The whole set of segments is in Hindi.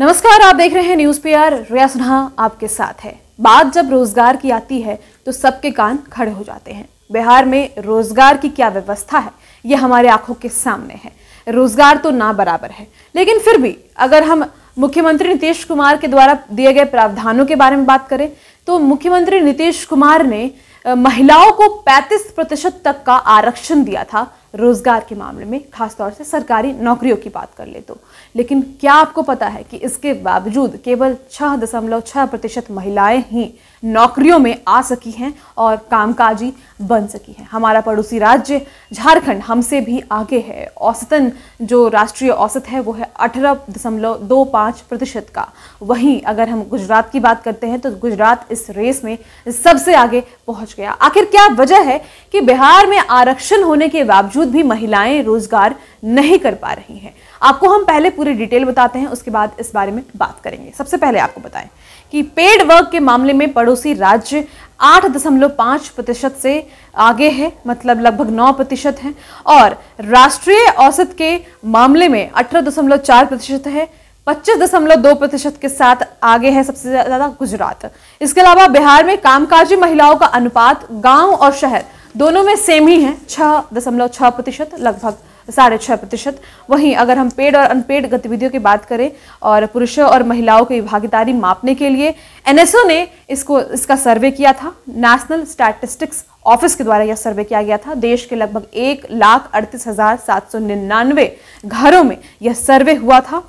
नमस्कार आप देख रहे हैं न्यूज आर रिया सिन्हा आपके साथ है बात जब रोजगार की आती है तो सबके कान खड़े हो जाते हैं बिहार में रोजगार की क्या व्यवस्था है ये हमारे आंखों के सामने है रोजगार तो ना बराबर है लेकिन फिर भी अगर हम मुख्यमंत्री नीतीश कुमार के द्वारा दिए गए प्रावधानों के बारे में बात करें तो मुख्यमंत्री नीतीश कुमार ने महिलाओं को 35 प्रतिशत तक का आरक्षण दिया था रोज़गार के मामले में खासतौर से सरकारी नौकरियों की बात कर ले तो लेकिन क्या आपको पता है कि इसके बावजूद केवल छः दशमलव छः प्रतिशत महिलाएँ ही नौकरियों में आ सकी हैं और कामकाजी बन सकी हैं हमारा पड़ोसी राज्य झारखंड हमसे भी आगे है औसतन जो राष्ट्रीय औसत है वो है अठारह दशमलव दो पाँच प्रतिशत का वहीं अगर हम गुजरात की बात करते हैं तो गुजरात इस रेस में सबसे आगे पहुंच गया आखिर क्या वजह है कि बिहार में आरक्षण होने के बावजूद बावजूद भी महिलाएं रोजगार नहीं कर पा रही हैं आपको हम पहले पूरी डिटेल बताते हैं उसके बाद इस बारे में बात करेंगे सबसे पहले आपको बताएं कि पेड वर्क के मामले में पड़ोसी राज्य आठ दशमलव पाँच प्रतिशत से आगे है मतलब लगभग नौ प्रतिशत है और राष्ट्रीय औसत के मामले में अठारह दशमलव चार प्रतिशत है पच्चीस दशमलव दो प्रतिशत के साथ आगे है सबसे ज़्यादा गुजरात इसके अलावा बिहार में कामकाजी महिलाओं का अनुपात गांव और शहर दोनों में सेम ही है छः दशमलव छः प्रतिशत लगभग साढ़े छः प्रतिशत वहीं अगर हम पेड और अनपेड गतिविधियों की बात करें और पुरुषों और महिलाओं की भागीदारी मापने के लिए एनएसओ ने इसको इसका सर्वे किया था नेशनल स्टैटिस्टिक्स ऑफिस के द्वारा यह सर्वे किया गया था देश के लगभग एक लाख अड़तीस हज़ार सात सौ निन्यानवे घरों में यह सर्वे हुआ था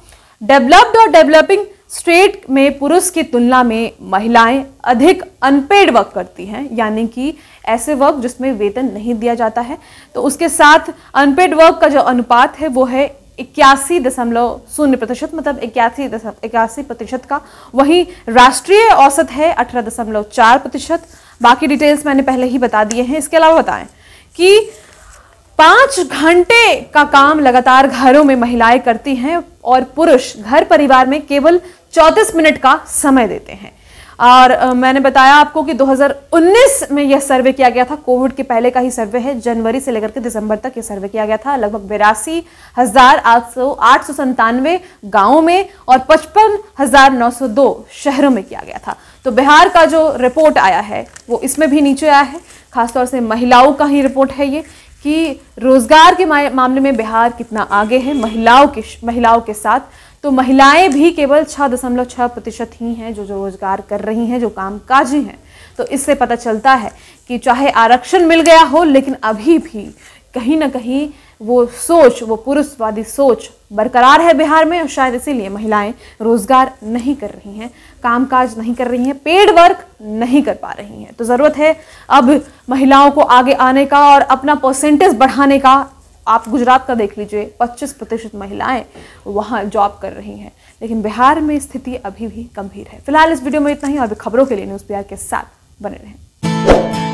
डेवलप्ड और डेवलपिंग स्टेट में पुरुष की तुलना में महिलाएं अधिक अनपेड वर्क करती हैं यानी कि ऐसे वर्क जिसमें वेतन नहीं दिया जाता है तो उसके साथ अनपेड वर्क का जो अनुपात है वो है इक्यासी दशमलव शून्य प्रतिशत मतलब इक्यासी दशमलव इक्यासी प्रतिशत का वहीं राष्ट्रीय औसत है अठारह दशमलव चार प्रतिशत बाकी डिटेल्स मैंने पहले ही बता दिए हैं इसके अलावा बताएं कि पाँच घंटे का काम लगातार घरों में महिलाएं करती हैं और पुरुष घर परिवार में केवल 34 मिनट का समय देते हैं और मैंने बताया आपको कि 2019 में यह सर्वे किया गया था कोविड के पहले का ही सर्वे है जनवरी से लेकर के दिसंबर तक यह सर्वे किया गया था लगभग बिरासी हजार आठ सौ आठ सौ संतानवे गाँवों में और पचपन हजार नौ सौ दो शहरों में किया गया था तो बिहार का जो रिपोर्ट आया है वो इसमें भी नीचे आया है खासतौर से महिलाओं का ही रिपोर्ट है ये कि रोजगार के मामले में बिहार कितना आगे है महिलाओं के महिलाओं के साथ तो महिलाएं भी केवल छः दशमलव छः प्रतिशत ही हैं जो जो रोजगार कर रही हैं जो कामकाजी हैं तो इससे पता चलता है कि चाहे आरक्षण मिल गया हो लेकिन अभी भी कहीं ना कहीं वो सोच वो पुरुषवादी सोच बरकरार है बिहार में और शायद इसीलिए महिलाएं रोजगार नहीं कर रही हैं कामकाज नहीं कर रही हैं पेड वर्क नहीं कर पा रही हैं तो ज़रूरत है अब महिलाओं को आगे आने का और अपना परसेंटेज बढ़ाने का आप गुजरात का देख लीजिए 25 प्रतिशत महिलाएं वहाँ जॉब कर रही हैं लेकिन बिहार में स्थिति अभी भी गंभीर है फिलहाल इस वीडियो में इतना ही और भी खबरों के लिए न्यूज़ बिहार के साथ बने रहें